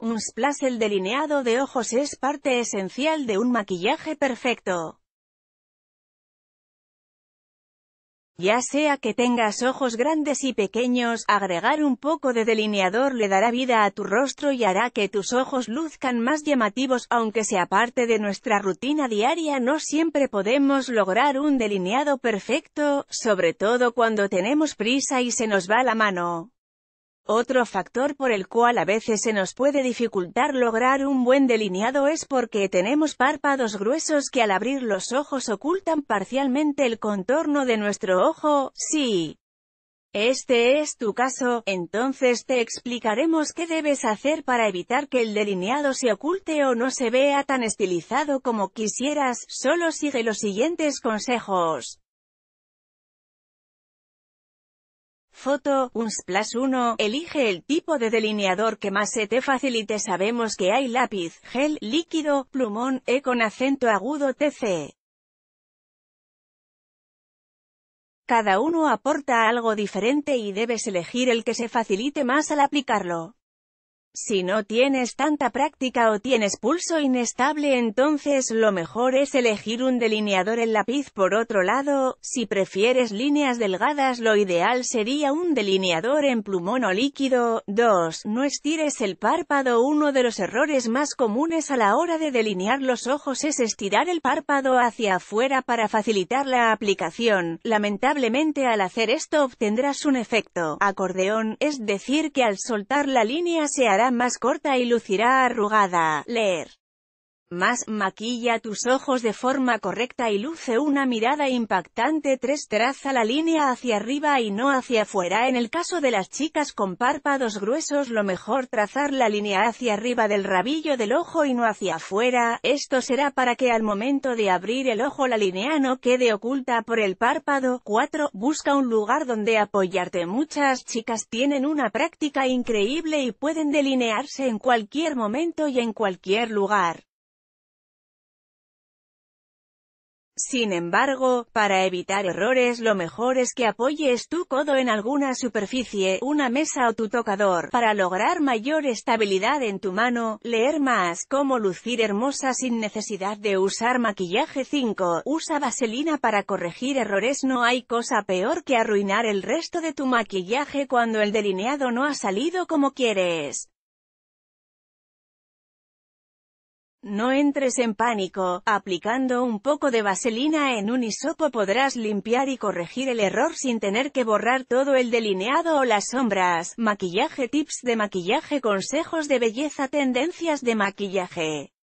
un splash el delineado de ojos es parte esencial de un maquillaje perfecto. Ya sea que tengas ojos grandes y pequeños, agregar un poco de delineador le dará vida a tu rostro y hará que tus ojos luzcan más llamativos, aunque sea parte de nuestra rutina diaria no siempre podemos lograr un delineado perfecto, sobre todo cuando tenemos prisa y se nos va la mano. Otro factor por el cual a veces se nos puede dificultar lograr un buen delineado es porque tenemos párpados gruesos que al abrir los ojos ocultan parcialmente el contorno de nuestro ojo, sí. Este es tu caso, entonces te explicaremos qué debes hacer para evitar que el delineado se oculte o no se vea tan estilizado como quisieras, solo sigue los siguientes consejos. Foto, Splash 1, elige el tipo de delineador que más se te facilite sabemos que hay lápiz, gel, líquido, plumón, E con acento agudo TC. Cada uno aporta algo diferente y debes elegir el que se facilite más al aplicarlo. Si no tienes tanta práctica o tienes pulso inestable entonces lo mejor es elegir un delineador en lápiz. Por otro lado, si prefieres líneas delgadas lo ideal sería un delineador en plumón o líquido. 2. No estires el párpado. Uno de los errores más comunes a la hora de delinear los ojos es estirar el párpado hacia afuera para facilitar la aplicación. Lamentablemente al hacer esto obtendrás un efecto acordeón, es decir que al soltar la línea se hará más corta y lucirá arrugada. Leer. Más, maquilla tus ojos de forma correcta y luce una mirada impactante 3. Traza la línea hacia arriba y no hacia afuera. En el caso de las chicas con párpados gruesos lo mejor trazar la línea hacia arriba del rabillo del ojo y no hacia afuera. Esto será para que al momento de abrir el ojo la línea no quede oculta por el párpado. 4. Busca un lugar donde apoyarte. Muchas chicas tienen una práctica increíble y pueden delinearse en cualquier momento y en cualquier lugar. Sin embargo, para evitar errores lo mejor es que apoyes tu codo en alguna superficie, una mesa o tu tocador, para lograr mayor estabilidad en tu mano, leer más, cómo lucir hermosa sin necesidad de usar maquillaje 5, usa vaselina para corregir errores no hay cosa peor que arruinar el resto de tu maquillaje cuando el delineado no ha salido como quieres. No entres en pánico, aplicando un poco de vaselina en un hisopo podrás limpiar y corregir el error sin tener que borrar todo el delineado o las sombras. Maquillaje Tips de maquillaje Consejos de belleza Tendencias de maquillaje